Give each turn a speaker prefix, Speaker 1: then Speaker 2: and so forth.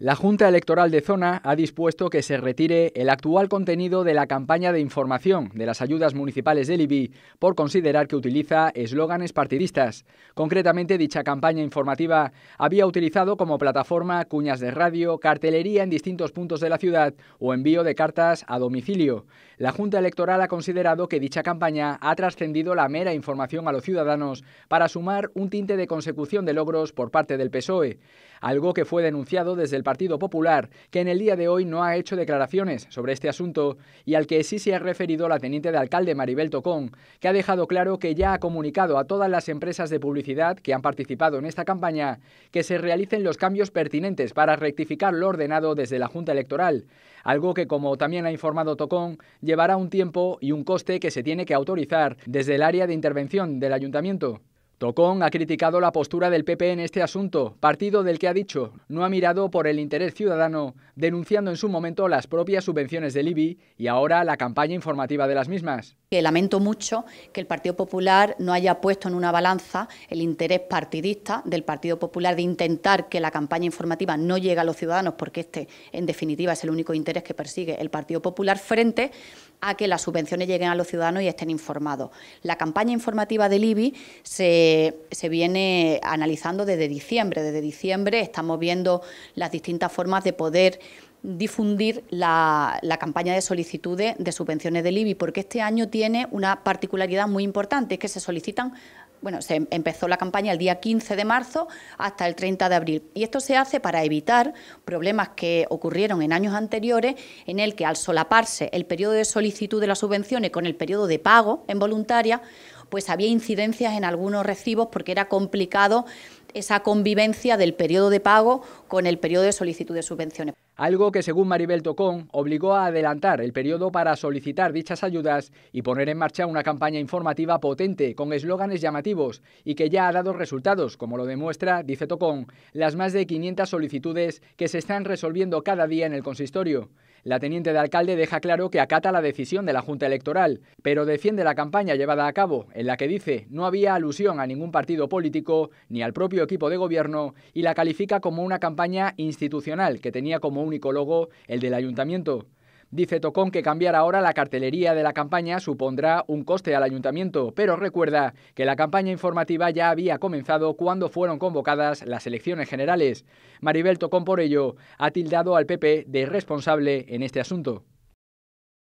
Speaker 1: La Junta Electoral de Zona ha dispuesto que se retire el actual contenido de la campaña de información de las ayudas municipales del IBI por considerar que utiliza eslóganes partidistas. Concretamente, dicha campaña informativa había utilizado como plataforma cuñas de radio, cartelería en distintos puntos de la ciudad o envío de cartas a domicilio. La Junta Electoral ha considerado que dicha campaña ha trascendido la mera información a los ciudadanos para sumar un tinte de consecución de logros por parte del PSOE, algo que fue denunciado desde el Partido Popular, que en el día de hoy no ha hecho declaraciones sobre este asunto y al que sí se ha referido la teniente de alcalde Maribel Tocón, que ha dejado claro que ya ha comunicado a todas las empresas de publicidad que han participado en esta campaña que se realicen los cambios pertinentes para rectificar lo ordenado desde la Junta Electoral, algo que, como también ha informado Tocón, llevará un tiempo y un coste que se tiene que autorizar desde el área de intervención del ayuntamiento. Tocón ha criticado la postura del PP en este asunto, partido del que ha dicho no ha mirado por el interés ciudadano, denunciando en su momento las propias subvenciones del IBI y ahora la campaña informativa de las mismas.
Speaker 2: lamento mucho que el Partido Popular no haya puesto en una balanza el interés partidista del Partido Popular de intentar que la campaña informativa no llegue a los ciudadanos, porque este, en definitiva, es el único interés que persigue el Partido Popular frente a que las subvenciones lleguen a los ciudadanos y estén informados. La campaña informativa del IBI se, viene analizando desde diciembre. Desde diciembre estamos viendo las distintas formas de poder difundir la, la, campaña de solicitudes de subvenciones del IBI, porque este año tiene una particularidad muy importante, es que se solicitan bueno, se em, empezó la campaña el día 15 de marzo hasta el 30 de abril. Y esto se hace para evitar problemas que ocurrieron en años anteriores, en el que al solaparse el periodo de solicitud de las subvenciones con el periodo de pago en voluntaria, pues había incidencias en algunos recibos porque era complicado esa convivencia del periodo de pago con el periodo de solicitud de subvenciones
Speaker 1: algo que según Maribel Tocón obligó a adelantar el periodo para solicitar dichas ayudas y poner en marcha una campaña informativa potente con eslóganes llamativos y que ya ha dado resultados, como lo demuestra, dice Tocón, las más de 500 solicitudes que se están resolviendo cada día en el consistorio. La teniente de alcalde deja claro que acata la decisión de la Junta Electoral, pero defiende la campaña llevada a cabo, en la que dice no había alusión a ningún partido político ni al propio equipo de gobierno y la califica como una campaña institucional que tenía como único logo el del ayuntamiento. Dice Tocón que cambiar ahora la cartelería de la campaña supondrá un coste al ayuntamiento, pero recuerda que la campaña informativa ya había comenzado cuando fueron convocadas las elecciones generales. Maribel Tocón, por ello, ha tildado al PP de responsable en este asunto.